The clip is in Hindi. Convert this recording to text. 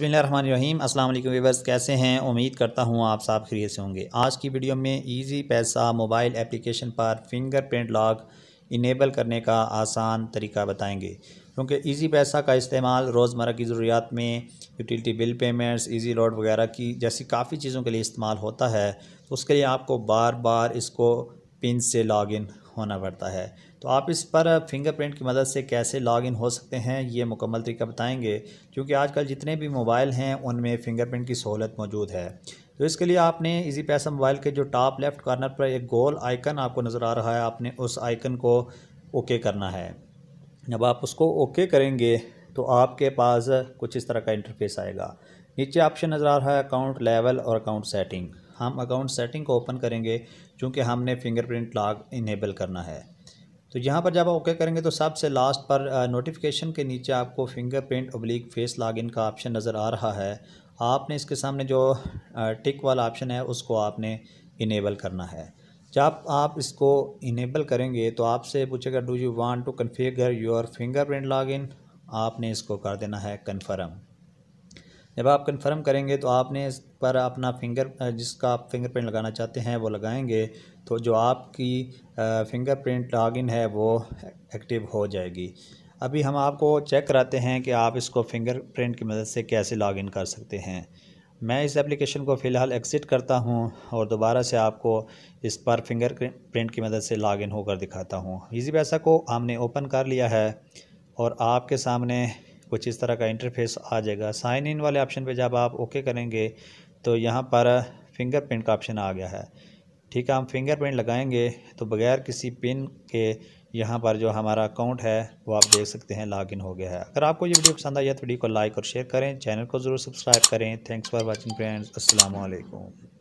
बसमीम अस्सलाम वालेकुम वीवर्स कैसे हैं उम्मीद करता हूँ आप साफ खरीद से होंगे आज की वीडियो में इजी पैसा मोबाइल एप्लीकेशन पर फिंगरप्रिंट लॉक इनेबल करने का आसान तरीका बताएंगे क्योंकि इजी पैसा का इस्तेमाल रोज़मर्रा की ज़रूरियात में utility bill payments easy load वगैरह की जैसी काफ़ी चीज़ों के लिए इस्तेमाल होता है तो उसके लिए आपको बार बार इसको पिन से लॉगिन होना पड़ता है तो आप इस पर फिंगरप्रिंट की मदद से कैसे लॉगिन हो सकते हैं ये मुकम्मल तरीका बताएंगे क्योंकि आजकल जितने भी मोबाइल हैं उनमें फिंगरप्रिंट की सहूलत मौजूद है तो इसके लिए आपने इजी पैसा मोबाइल के जो टॉप लेफ्ट कॉर्नर पर एक गोल आइकन आपको नज़र आ रहा है आपने उस आइकन को ओके करना है जब आप उसको ओके करेंगे तो आपके पास कुछ इस तरह का इंटरफेस आएगा नीचे ऑप्शन नज़र आ रहा है अकाउंट लेवल और अकाउंट सेटिंग हम अकाउंट सेटिंग को ओपन करेंगे क्योंकि हमने फिंगरप्रिंट लॉग इनेबल करना है तो यहाँ पर जब आप ओके करेंगे तो सबसे लास्ट पर नोटिफिकेशन के नीचे आपको फिंगरप्रिंट ओब्लिक फेस लॉगिन का ऑप्शन नज़र आ रहा है आपने इसके सामने जो टिक वाला ऑप्शन है उसको आपने इनेबल करना है जब आप इसको इनेबल करेंगे तो आपसे पूछेगा do you want to configure your fingerprint login आपने इसको कर देना है कन्फर्म जब आप कंफर्म करेंगे तो आपने इस पर अपना फिंगर जिसका आप फिंगरप्रिंट लगाना चाहते हैं वो लगाएंगे तो जो आपकी फिंगरप्रिंट लॉगिन है वो एक्टिव हो जाएगी अभी हम आपको चेक कराते हैं कि आप इसको फिंगरप्रिंट की मदद से कैसे लॉगिन कर सकते हैं मैं इस एप्लीकेशन को फ़िलहाल एक्सिट करता हूं और दोबारा से आपको इस पर फिंगर प्रिंट की मदद से लॉगिन होकर दिखाता हूं इजी पैसा को हमने ओपन कर लिया है और आपके सामने कुछ इस तरह का इंटरफेस आ जाएगा साइन इन वाले ऑप्शन पे जब आप ओके करेंगे तो यहाँ पर फिंगरप्रिंट का ऑप्शन आ गया है ठीक है हम फिंगरप्रिंट लगाएंगे तो बगैर किसी पिन के यहाँ पर जो हमारा अकाउंट है वो आप देख सकते हैं लॉग हो गया है अगर आपको ये वीडियो पसंद आई है तो वीडियो को लाइक और शेयर करें चैनल को ज़रूर सब्सक्राइब करें थैंक्स फॉर वॉचिंग फ्रेंड्स असलकुम